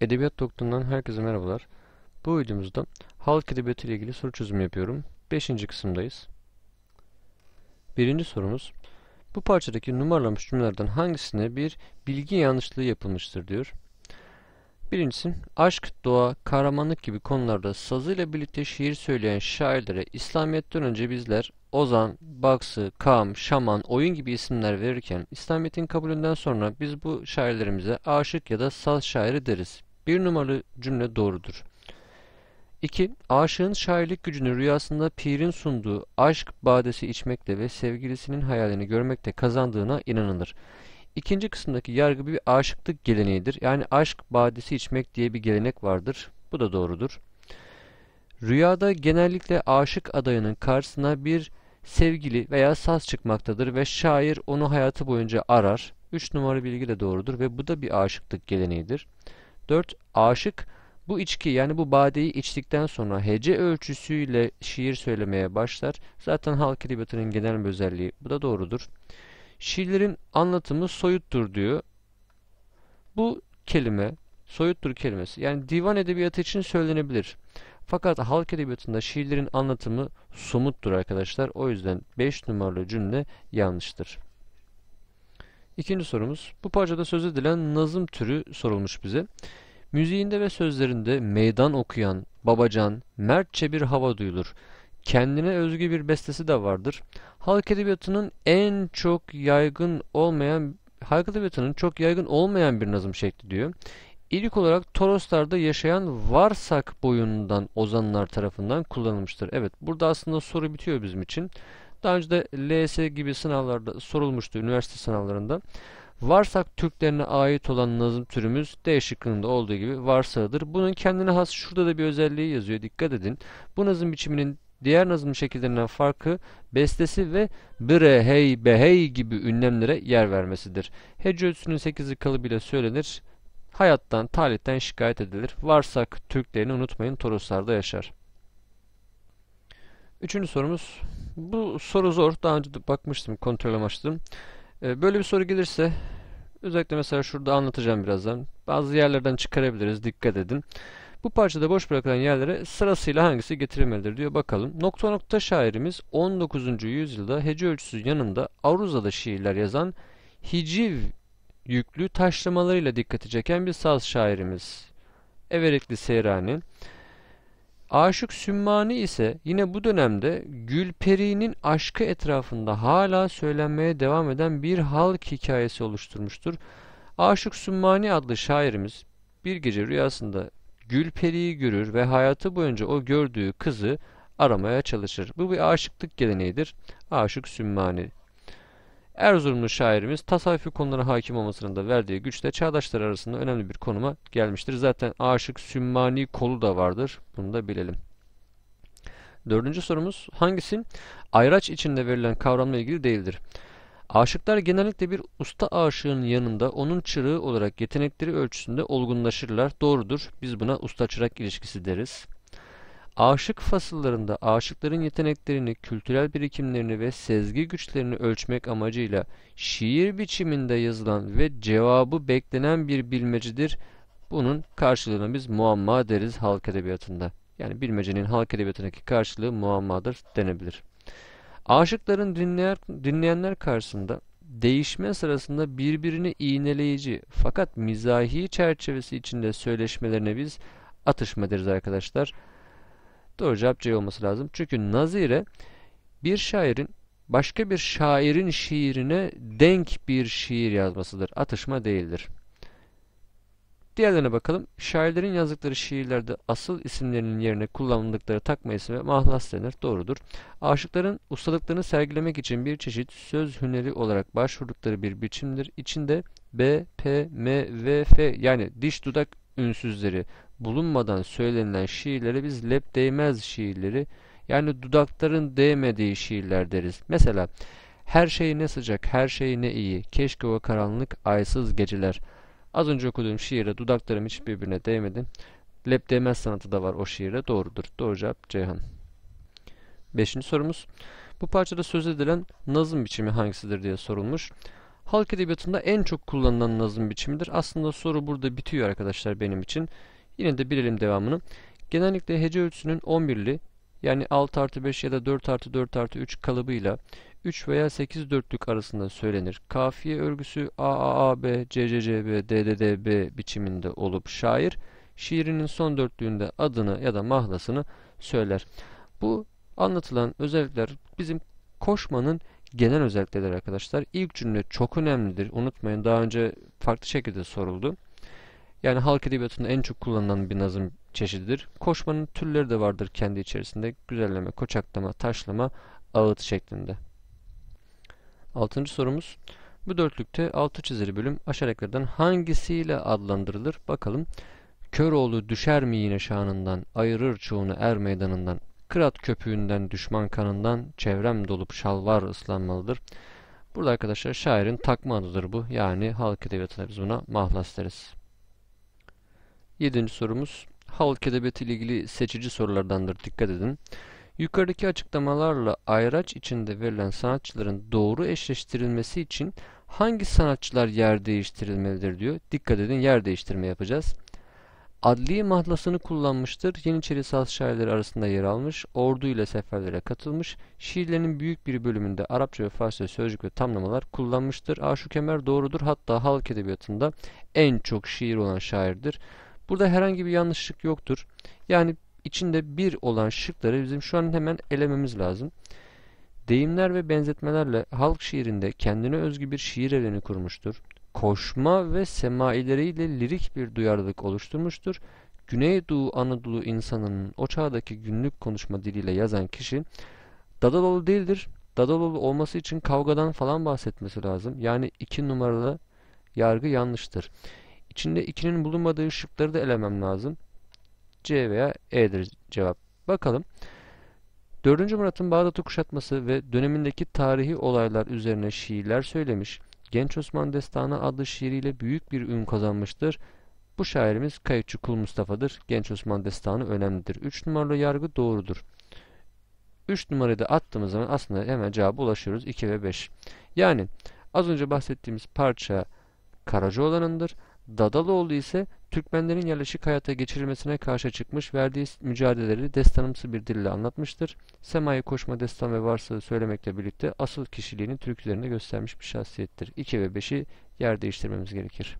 Edebiyat Doktoru'ndan herkese merhabalar. Bu videomuzda halk edebiyatı ile ilgili soru çözümü yapıyorum. 5. kısımdayız. Birinci sorumuz, bu parçadaki numaralanmış cümlelerden hangisine bir bilgi yanlışlığı yapılmıştır diyor. Birincisi, aşk, doğa, kahramanlık gibi konularda sazıyla birlikte şiir söyleyen şairlere İslamiyet'ten önce bizler Ozan, Baksı, Kam, Şaman, Oyun gibi isimler verirken İslamiyet'in kabulünden sonra biz bu şairlerimize aşık ya da saz şairi deriz. Bir numaralı cümle doğrudur. 2. Aşığın şairlik gücünü rüyasında pirin sunduğu aşk badesi içmekle ve sevgilisinin hayalini görmekle kazandığına inanılır. İkinci kısımdaki yargı bir aşıklık geleneğidir. Yani aşk badesi içmek diye bir gelenek vardır. Bu da doğrudur. Rüyada genellikle aşık adayının karşısına bir sevgili veya saz çıkmaktadır ve şair onu hayatı boyunca arar. 3 numara bilgi de doğrudur ve bu da bir aşıklık geleneğidir. 4. Aşık bu içki yani bu badeyi içtikten sonra hece ölçüsüyle şiir söylemeye başlar. Zaten halk edebiyatının genel bir özelliği. Bu da doğrudur. Şiirlerin anlatımı soyuttur diyor. Bu kelime soyuttur kelimesi. Yani divan edebiyatı için söylenebilir. Fakat halk edebiyatında şiirlerin anlatımı somuttur arkadaşlar. O yüzden 5 numaralı cümle yanlıştır. İkinci sorumuz. Bu parçada söz edilen nazım türü sorulmuş bize. Müziğinde ve sözlerinde meydan okuyan, babacan, mertçe bir hava duyulur. Kendine özgü bir bestesi de vardır. Halk edebiyatının en çok yaygın olmayan halk edebiyatının çok yaygın olmayan bir nazım şekli diyor. İlk olarak Toroslar'da yaşayan Varsak boyundan ozanlar tarafından kullanılmıştır. Evet burada aslında soru bitiyor bizim için. Daha önce de LS gibi sınavlarda sorulmuştu üniversite sınavlarında. Varsak Türklerine ait olan nazım türümüz D şıkkında olduğu gibi varsağıdır. Bunun kendine has şurada da bir özelliği yazıyor. Dikkat edin. Bu nazım biçiminin diğer nazım şekillerinden farkı bestesi ve bre, hey, hey gibi ünlemlere yer vermesidir. Hece ölçüsünün 8'i kalıbıyla söylenir. Hayattan, talihten şikayet edilir. Varsak Türklerini unutmayın, Toroslar'da yaşar. Üçüncü sorumuz. Bu soru zor. Daha önce de bakmıştım, kontrol amaçlı. Ee, böyle bir soru gelirse özellikle mesela şurada anlatacağım birazdan. Bazı yerlerden çıkarabiliriz. Dikkat edin. Bu parçada boş bırakılan yerlere sırasıyla hangisi getirilmelidir diyor. Bakalım. Nokta nokta şairimiz 19. yüzyılda hece ölçüsü yanında Aruza'da şiirler yazan hiciv yüklü taşlamalarıyla dikkati çeken bir saz şairimiz. Everikli Seyrani. Aşık Sümmani ise yine bu dönemde Gülperi'nin aşkı etrafında hala söylenmeye devam eden bir halk hikayesi oluşturmuştur. Aşık Sümmani adlı şairimiz bir gece rüyasında Gülperi'yi görür ve hayatı boyunca o gördüğü kızı aramaya çalışır. Bu bir aşıklık geleneğidir. Aşık Sümmani Erzurumlu şairimiz tasavvufi konulara hakim olmasının da verdiği güçle çağdaşlar arasında önemli bir konuma gelmiştir. Zaten aşık sümmani kolu da vardır. Bunu da bilelim. Dördüncü sorumuz hangisi? Ayraç içinde verilen kavramla ilgili değildir. Aşıklar genellikle bir usta aşığın yanında onun çırığı olarak yetenekleri ölçüsünde olgunlaşırlar. Doğrudur. Biz buna usta çırak ilişkisi deriz. Aşık fasıllarında aşıkların yeteneklerini, kültürel birikimlerini ve sezgi güçlerini ölçmek amacıyla şiir biçiminde yazılan ve cevabı beklenen bir bilmecidir. Bunun karşılığına biz muamma deriz halk edebiyatında. Yani bilmecenin halk edebiyatındaki karşılığı muammadır denebilir. Aşıkların dinleyen, dinleyenler karşısında değişme sırasında birbirini iğneleyici fakat mizahi çerçevesi içinde söyleşmelerine biz atışma deriz arkadaşlar. Doğru cevap C olması lazım. Çünkü nazire bir şairin başka bir şairin şiirine denk bir şiir yazmasıdır. Atışma değildir. Diğerlerine bakalım. Şairlerin yazdıkları şiirlerde asıl isimlerinin yerine kullanıldıkları takma ismi mahlas denir. Doğrudur. Aşıkların ustalıklarını sergilemek için bir çeşit söz hüneri olarak başvurdukları bir biçimdir. İçinde B, P, M, V, F yani diş dudak ünsüzleri, bulunmadan söylenen şiirlere biz lep değmez şiirleri yani dudakların değmediği şiirler deriz. Mesela her şey ne sıcak, her şey ne iyi, keşke o karanlık aysız geceler. Az önce okuduğum şiire dudaklarım hiç birbirine değmedi. Lep değmez sanatı da var o şiire doğrudur. Doğru cevap Ceyhan. Beşinci sorumuz. Bu parçada söz edilen nazım biçimi hangisidir diye sorulmuş. Halk edebiyatında en çok kullanılan nazım biçimidir. Aslında soru burada bitiyor arkadaşlar benim için. Yine de bilelim devamını. Genellikle hece ölçüsünün 11'li yani 6 artı 5 ya da 4 artı 4 artı 3 kalıbıyla 3 veya 8 dörtlük arasında söylenir. Kafiye örgüsü AAAB, CCCB, DDDB biçiminde olup şair şiirinin son dörtlüğünde adını ya da mahlasını söyler. Bu anlatılan özellikler bizim koşmanın genel özellikleri arkadaşlar. İlk cümle çok önemlidir. Unutmayın daha önce farklı şekilde soruldu. Yani halk edebiyatında en çok kullanılan bir nazım çeşididir. Koşmanın türleri de vardır kendi içerisinde. Güzelleme, koçaklama, taşlama, ağıt şeklinde. Altıncı sorumuz. Bu dörtlükte altı çizili bölüm aşağıdakilerden hangisiyle adlandırılır? Bakalım. Köroğlu düşer mi yine şanından, ayırır çoğunu er meydanından, kırat köpüğünden, düşman kanından, çevrem dolup şalvar ıslanmalıdır. Burada arkadaşlar şairin takma adıdır bu. Yani halk edebiyatında biz buna mahlas deriz. Yedinci sorumuz halk edebiyatı ile ilgili seçici sorulardandır dikkat edin. Yukarıdaki açıklamalarla ayraç içinde verilen sanatçıların doğru eşleştirilmesi için hangi sanatçılar yer değiştirilmelidir diyor. Dikkat edin yer değiştirme yapacağız. Adli mahlasını kullanmıştır. Yeniçeri saz şairleri arasında yer almış. Ordu ile seferlere katılmış. Şiirlerinin büyük bir bölümünde Arapça ve Farsça sözcük ve tamlamalar kullanmıştır. Aşık Kemer doğrudur. Hatta halk edebiyatında en çok şiir olan şairdir. Burada herhangi bir yanlışlık yoktur. Yani içinde bir olan şıkları bizim şu an hemen elememiz lazım. Deyimler ve benzetmelerle halk şiirinde kendine özgü bir şiir evreni kurmuştur. Koşma ve semaileriyle lirik bir duyarlılık oluşturmuştur. Güneydoğu Anadolu insanının o çağdaki günlük konuşma diliyle yazan kişi Dadaloğlu değildir. Dadaloğlu olması için kavgadan falan bahsetmesi lazım. Yani iki numaralı yargı yanlıştır. İçinde 2'nin bulunmadığı şıkları da elemem lazım. C veya E'dir cevap. Bakalım. 4. Murat'ın Bağdat'ı kuşatması ve dönemindeki tarihi olaylar üzerine şiirler söylemiş. Genç Osman Destanı adlı şiiriyle büyük bir ün kazanmıştır. Bu şairimiz Kayıkçı Kul Mustafa'dır. Genç Osman Destanı önemlidir. 3 numaralı yargı doğrudur. 3 numarayı da attığımız zaman aslında hemen cevaba ulaşıyoruz. 2 ve 5. Yani az önce bahsettiğimiz parça Karacaoğlan'ındır. Dadaloğlu ise Türkmenlerin yerleşik hayata geçirilmesine karşı çıkmış verdiği mücadeleleri destanımsı bir dille anlatmıştır. Semai Koşma Destan ve varsayı söylemekle birlikte asıl kişiliğini Türk üzerinde göstermiş bir şahsiyettir. 2 ve 5'i yer değiştirmemiz gerekir.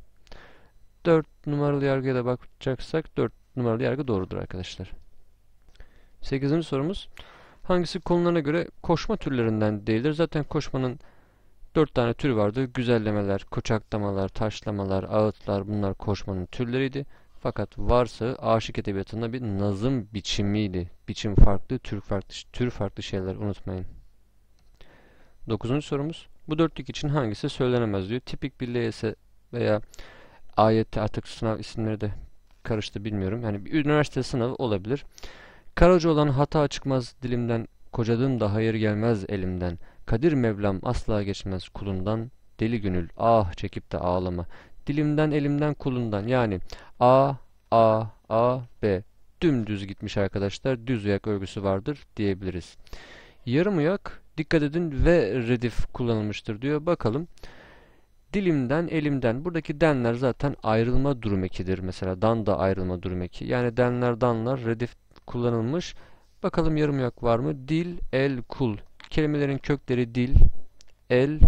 4 numaralı yargıya da bakacaksak 4 numaralı yargı doğrudur arkadaşlar. 8. sorumuz hangisi konularına göre koşma türlerinden değildir? Zaten koşmanın Dört tane tür vardı. Güzellemeler, koçaklamalar, taşlamalar, ağıtlar bunlar koşmanın türleriydi. Fakat varsa aşık edebiyatında bir nazım biçimiydi. Biçim farklı, tür farklı, tür farklı şeyler unutmayın. Dokuzuncu sorumuz. Bu dörtlük için hangisi söylenemez diyor. Tipik bir LYS veya ayette artık sınav isimleri de karıştı bilmiyorum. Yani bir üniversite sınavı olabilir. Karaca olan hata çıkmaz dilimden, kocadım da hayır gelmez elimden. Kadir Mevlam asla geçmez kulundan, deli gönül ah çekip de ağlama. Dilimden elimden kulundan yani a a a b dümdüz gitmiş arkadaşlar. Düz uyak örgüsü vardır diyebiliriz. Yarım uyak dikkat edin ve redif kullanılmıştır diyor. Bakalım. Dilimden, elimden. Buradaki denler zaten ayrılma durum ekidir. Mesela dan da ayrılma durum eki. Yani denler, danlar redif kullanılmış. Bakalım yarım uyak var mı? Dil, el, kul. Kelimelerin kökleri dil, el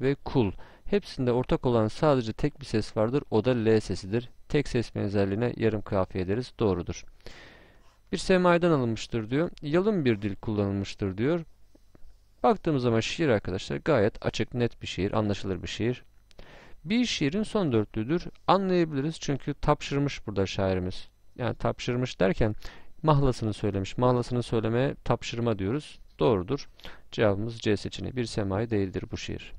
ve kul. Hepsinde ortak olan sadece tek bir ses vardır. O da L sesidir. Tek ses benzerliğine yarım kafiye deriz. Doğrudur. Bir semaydan alınmıştır diyor. Yalın bir dil kullanılmıştır diyor. Baktığımız zaman şiir arkadaşlar gayet açık, net bir şiir, anlaşılır bir şiir. Bir şiirin son dörtlüdür. Anlayabiliriz çünkü tapşırmış burada şairimiz. Yani tapşırmış derken mahlasını söylemiş. Mahlasını söylemeye tapşırma diyoruz. Doğrudur. Cevabımız C seçeneği. Bir semai değildir bu şiir.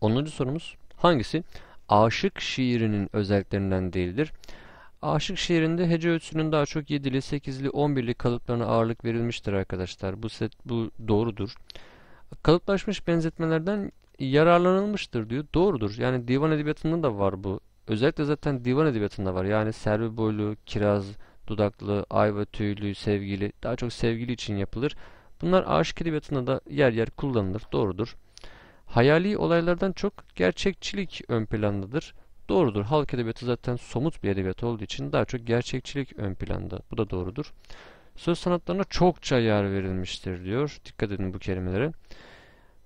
10. sorumuz hangisi? Aşık şiirinin özelliklerinden değildir. Aşık şiirinde hece ölçüsünün daha çok 7'li, 8'li, 11'li kalıplarına ağırlık verilmiştir arkadaşlar. Bu set bu doğrudur. Kalıplaşmış benzetmelerden yararlanılmıştır diyor. Doğrudur. Yani divan edebiyatında da var bu. Özellikle zaten divan edebiyatında var. Yani Servi Boylu, Kiraz, dudaklı, ayva tüylü, sevgili, daha çok sevgili için yapılır. Bunlar aşık edebiyatında da yer yer kullanılır, doğrudur. Hayali olaylardan çok gerçekçilik ön plandadır. Doğrudur. Halk edebiyatı zaten somut bir edebiyat olduğu için daha çok gerçekçilik ön planda. Bu da doğrudur. Söz sanatlarına çokça yer verilmiştir diyor. Dikkat edin bu kelimelere.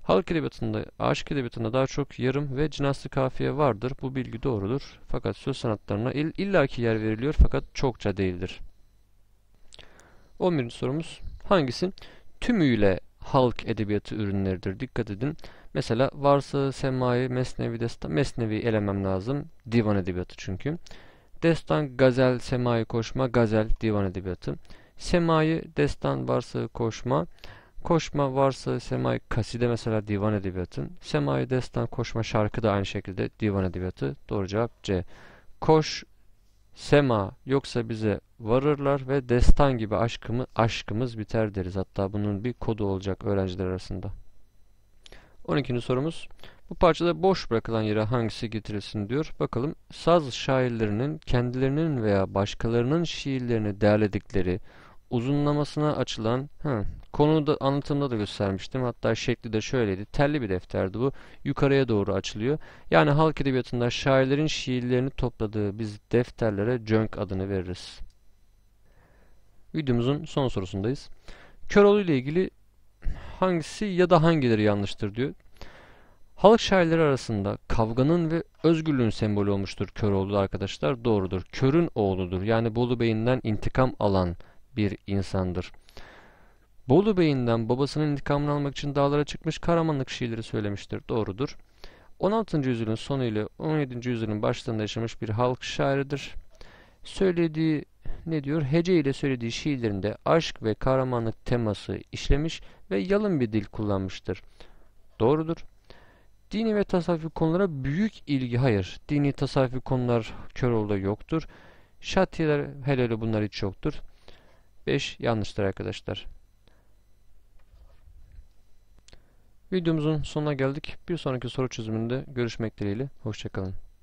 Halk edebiyatında, aşık edebiyatında daha çok yarım ve cinaslı kafiye vardır. Bu bilgi doğrudur. Fakat söz sanatlarına ill illaki yer veriliyor fakat çokça değildir. 11. sorumuz hangisi? Tümüyle halk edebiyatı ürünleridir. Dikkat edin. Mesela varsa semai, mesnevi, destan, mesnevi elemem lazım. Divan edebiyatı çünkü. Destan, gazel, semai koşma, gazel, divan edebiyatı. Semai, destan, varsa, koşma, Koşma varsa semai kaside mesela divan edebiyatın. Semai destan koşma şarkı da aynı şekilde divan edebiyatı. Doğru cevap C. Koş sema yoksa bize varırlar ve destan gibi aşkımı, aşkımız biter deriz. Hatta bunun bir kodu olacak öğrenciler arasında. 12. sorumuz. Bu parçada boş bırakılan yere hangisi getirilsin diyor. Bakalım saz şairlerinin kendilerinin veya başkalarının şiirlerini derledikleri uzunlamasına açılan ha, konuyu da anlatımda da göstermiştim. Hatta şekli de şöyleydi. Telli bir defterdi bu. Yukarıya doğru açılıyor. Yani halk edebiyatında şairlerin şiirlerini topladığı biz defterlere cönk adını veririz. Videomuzun son sorusundayız. Köroğlu ile ilgili hangisi ya da hangileri yanlıştır diyor. Halk şairleri arasında kavganın ve özgürlüğün sembolü olmuştur Köroğlu arkadaşlar. Doğrudur. Kör'ün oğludur. Yani Bolu Bey'inden intikam alan bir insandır. Bolu Bey'inden babasının intikamını almak için dağlara çıkmış karamanlık şiirleri söylemiştir. Doğrudur. 16. yüzyılın sonu ile 17. yüzyılın başlarında yaşamış bir halk şairidir. Söylediği ne diyor? Hece ile söylediği şiirlerinde aşk ve kahramanlık teması işlemiş ve yalın bir dil kullanmıştır. Doğrudur. Dini ve tasavvufi konulara büyük ilgi hayır. Dini tasavvufi konular Köroğlu'da yoktur. Şatiyeler hele bunlar hiç yoktur. 5 yanlıştır arkadaşlar. Videomuzun sonuna geldik. Bir sonraki soru çözümünde görüşmek dileğiyle. Hoşçakalın.